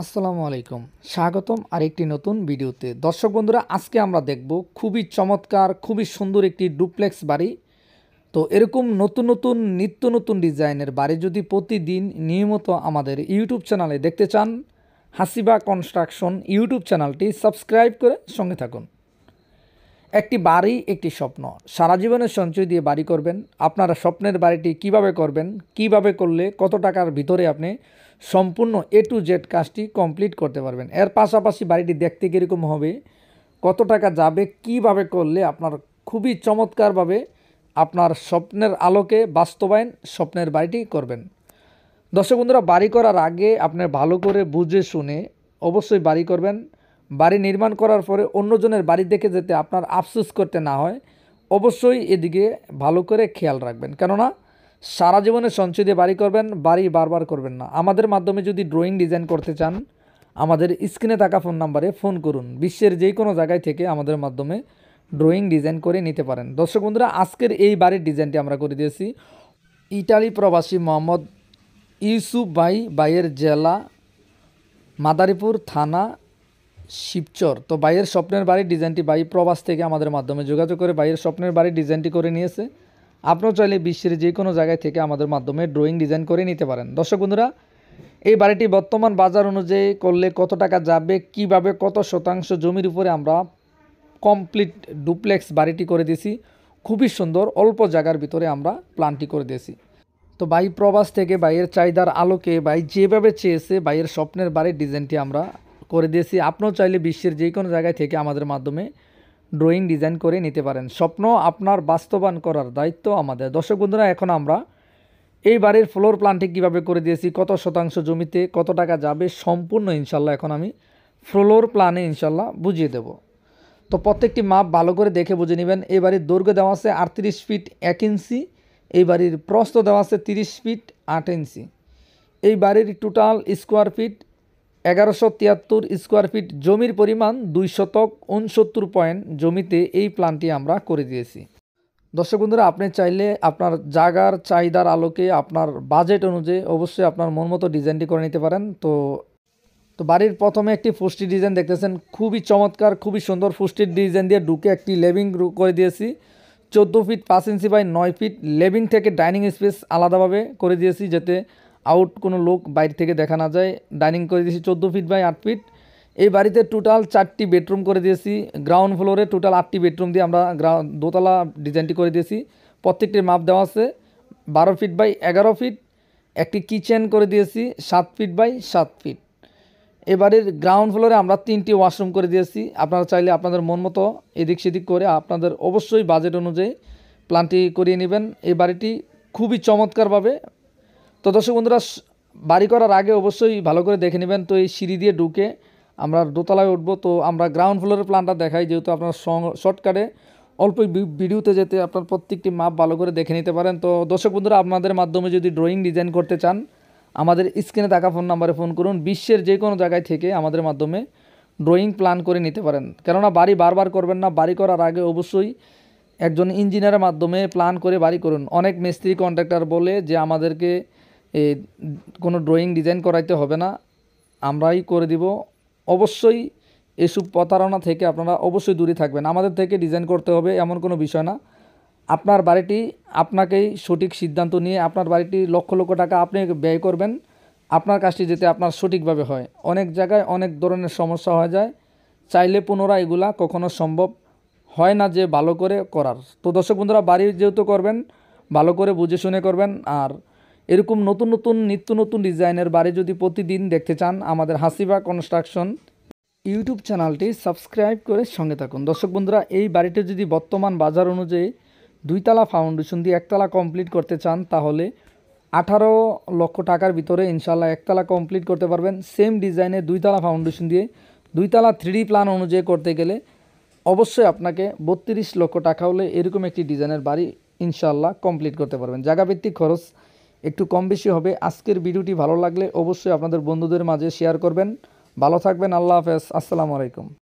আসসালামু আলাইকুম স্বাগতম আরেকটি নতুন ভিডিওতে দর্শক বন্ধুরা আজকে আমরা দেখব খুবই চমৎকার খুবই সুন্দর একটি ডুপ্লেক্স বাড়ি তো এরকম নতুন নতুন নিত্য নতুন ডিজাইনের বাড়ি যদি প্রতিদিন নিয়মিত আমাদের ইউটিউব চ্যানেলে দেখতে চান হাসিবা কনস্ট্রাকশন ইউটিউব চ্যানেলটি সাবস্ক্রাইব করে সঙ্গে থাকুন একটি বাড়ি একটি স্বপ্ন সারা জীবনের সঞ্চয় দিয়ে বাড়ি করবেন আপনারা স্বপ্নের বাড়িটি কিভাবে করবেন কিভাবে করলে কত টাকার ভিতরে আপনি সম্পূর্ণ এ টু জেড কাজটি কমপ্লিট করতে পারবেন এর পাশাপাশি বাড়িটি দেখতে কীরকম হবে কত টাকা যাবে কিভাবে করলে আপনার খুবই চমৎকারভাবে আপনার স্বপ্নের আলোকে বাস্তবায়ন স্বপ্নের বাড়িটি করবেন দর্শক বন্ধুরা বাড়ি করার আগে আপনার ভালো করে বুঝে শুনে অবশ্যই বাড়ি করবেন বাড়ি নির্মাণ করার পরে অন্যজনের বাড়ি দেখে যেতে আপনার আফসোস করতে না হয় অবশ্যই এদিকে ভালো করে খেয়াল রাখবেন কেননা সারা জীবনে সঞ্চয় দিয়ে বাড়ি করবেন বাড়ি বারবার করবেন না আমাদের মাধ্যমে যদি ড্রয়িং ডিজাইন করতে চান আমাদের স্ক্রিনে থাকা ফোন নাম্বারে ফোন করুন বিশ্বের যে কোনো জায়গায় থেকে আমাদের মাধ্যমে ড্রয়িং ডিজাইন করে নিতে পারেন দর্শক বন্ধুরা আজকের এই বাড়ির ডিজাইনটি আমরা করে দিয়েছি ইটালি প্রবাসী মোহাম্মদ ইউসুফ ভাই বাইয়ের জেলা মাদারীপুর থানা শিবচর তো বাইয়ের স্বপ্নের বাড়ির ডিজাইনটি বাই প্রবাস থেকে আমাদের মাধ্যমে যোগাযোগ করে বাইয়ের স্বপ্নের বাড়ির ডিজাইনটি করে নিয়েছে আপনারা চাইলে বিশ্বের যে কোনো জায়গায় থেকে আমাদের মাধ্যমে ড্রয়িং ডিজাইন করে নিতে পারেন দর্শক বন্ধুরা এই বাড়িটি বর্তমান বাজার অনুযায়ী করলে কত টাকা যাবে কিভাবে কত শতাংশ জমির উপরে আমরা কমপ্লিট ডুপ্লেক্স বাড়িটি করে দিয়েছি খুবই সুন্দর অল্প জায়গার ভিতরে আমরা প্ল্যানটি করে দিয়েছি তো বাই প্রবাস থেকে বাইয়ের চাহিদার আলোকে বাই যেভাবে চেয়েছে বাইয়ের স্বপ্নের বাড়ির ডিজাইনটি আমরা করে দিয়েছি আপনিও চাইলে বিশ্বের যে কোনো জায়গায় থেকে আমাদের মাধ্যমে ড্রয়িং ডিজাইন করে নিতে পারেন স্বপ্ন আপনার বাস্তবায়ন করার দায়িত্ব আমাদের দর্শক বন্ধুরা এখন আমরা এই বাড়ির ফ্লোর প্ল্যানটি কীভাবে করে দিয়েছি কত শতাংশ জমিতে কত টাকা যাবে সম্পূর্ণ ইনশাল্লাহ এখন আমি ফ্লোর প্ল্যানে ইনশাল্লাহ বুঝিয়ে দেব তো প্রত্যেকটি মাপ ভালো করে দেখে বুঝে নেবেন এই বাড়ির দৈর্ঘ্য দেওয়া আছে আটত্রিশ ফিট এক ইঞ্চি এই বাড়ির প্রস্থ দেওয়া আছে তিরিশ ফিট আট ইঞ্চি এই বাড়ির টোটাল স্কোয়ার ফিট এগারোশো তিয়াত্তর স্কোয়ার ফিট জমির পরিমাণ দুই শতক উনসত্তর পয়েন্ট জমিতে এই প্ল্যানটি আমরা করে দিয়েছি দর্শক বন্ধুরা আপনি চাইলে আপনার জাগার চাহিদার আলোকে আপনার বাজেট অনুযায়ী অবশ্যই আপনার মন মতো ডিজাইনটি করে নিতে পারেন তো তো বাড়ির প্রথমে একটি ফুষ্টি ডিজাইন দেখতেছেন খুবই চমৎকার খুবই সুন্দর ফুষ্টির ডিজাইন দিয়ে ঢুকে একটি লেভিং করে দিয়েছি চোদ্দো ফিট পাঁচ ইঞ্চি বাই নয় ফিট লেভিং থেকে ডাইনিং স্পেস আলাদাভাবে করে দিয়েছি যাতে আউট কোনো লোক বাইরে থেকে দেখা না যায় ডাইনিং করে দিয়েছি চোদ্দো ফিট বাই আট ফিট এই বাড়িতে টোটাল চারটি বেডরুম করে দিয়েছি গ্রাউন্ড ফ্লোরে টোটাল আটটি বেডরুম দিয়ে আমরা দোতলা ডিজাইনটি করে দিয়েছি প্রত্যেকটির মাপ দেওয়া আছে বারো ফিট বাই এগারো ফিট একটি কিচেন করে দিয়েছি সাত ফিট বাই সাত ফিট এ বাড়ির গ্রাউন্ড ফ্লোরে আমরা তিনটি ওয়াশরুম করে দিয়েছি আপনারা চাইলে আপনাদের মন মতো এদিক সেদিক করে আপনাদের অবশ্যই বাজেট অনুযায়ী প্ল্যানটি করিয়ে নেবেন এই বাড়িটি খুবই চমৎকারভাবে তো দর্শক বন্ধুরা বাড়ি করার আগে অবশ্যই ভালো করে দেখে নেবেন তো এই সিঁড়ি দিয়ে ঢুকে আমরা দোতলায় উঠবো তো আমরা গ্রাউন্ড ফ্লোরের প্ল্যানটা দেখাই যেহেতু আপনার শর্টকাটে অল্প ভিডিওতে যেতে আপনার প্রত্যেকটি মাপ ভালো করে দেখে নিতে পারেন তো দর্শক বন্ধুরা আপনাদের মাধ্যমে যদি ড্রয়িং ডিজাইন করতে চান আমাদের স্ক্রিনে থাকা ফোন নাম্বারে ফোন করুন বিশ্বের যে কোনো জায়গায় থেকে আমাদের মাধ্যমে ড্রয়িং প্ল্যান করে নিতে পারেন কেননা বাড়ি বারবার করবেন না বাড়ি করার আগে অবশ্যই একজন ইঞ্জিনিয়ারের মাধ্যমে প্ল্যান করে বাড়ি করুন অনেক মিস্ত্রি কন্ট্রাক্টর বলে যে আমাদেরকে কোনো ড্রয়িং ডিজাইন করাইতে হবে না আমরাই করে দিব অবশ্যই এসব প্রতারণা থেকে আপনারা অবশ্যই দূরে থাকবেন আমাদের থেকে ডিজাইন করতে হবে এমন কোনো বিষয় না আপনার বাড়িটি আপনাকেই সঠিক সিদ্ধান্ত নিয়ে আপনার বাড়িটি লক্ষ লক্ষ টাকা আপনি ব্যয় করবেন আপনার কাজটি যেতে আপনার সঠিকভাবে হয় অনেক জায়গায় অনেক ধরনের সমস্যা হয়ে যায় চাইলে পুনরায় এগুলা কখনো সম্ভব হয় না যে ভালো করে করার তো দর্শক বন্ধুরা বাড়ি যেহেতু করবেন ভালো করে বুঝে শুনে করবেন আর এরকম নতুন নতুন নিত্য নতুন ডিজাইনের বাড়ি যদি প্রতিদিন দেখতে চান আমাদের হাসিবা কনস্ট্রাকশন ইউটিউব চ্যানেলটি সাবস্ক্রাইব করে সঙ্গে থাকুন দর্শক বন্ধুরা এই বাড়িটি যদি বর্তমান বাজার অনুযায়ী দুইতলা ফাউন্ডেশন দিয়ে একতলা কমপ্লিট করতে চান তাহলে আঠারো লক্ষ টাকার ভিতরে ইনশাল্লাহ একতলা কমপ্লিট করতে পারবেন সেম ডিজাইনে দুইতলা ফাউন্ডেশন দিয়ে দুইতলা থ্রি প্ল্যান অনুযায়ী করতে গেলে অবশ্যই আপনাকে বত্রিশ লক্ষ টাকা হলে এরকম একটি ডিজাইনের বাড়ি ইনশাল্লাহ কমপ্লিট করতে পারবেন জায়গাভিত্তিক খরচ একটু কম বেশি হবে আজকের ভিডিওটি ভালো লাগলে অবশ্যই আপনাদের বন্ধুদের মাঝে শেয়ার করবেন ভালো থাকবেন আল্লাহ হাফেজ আসসালামু আলাইকুম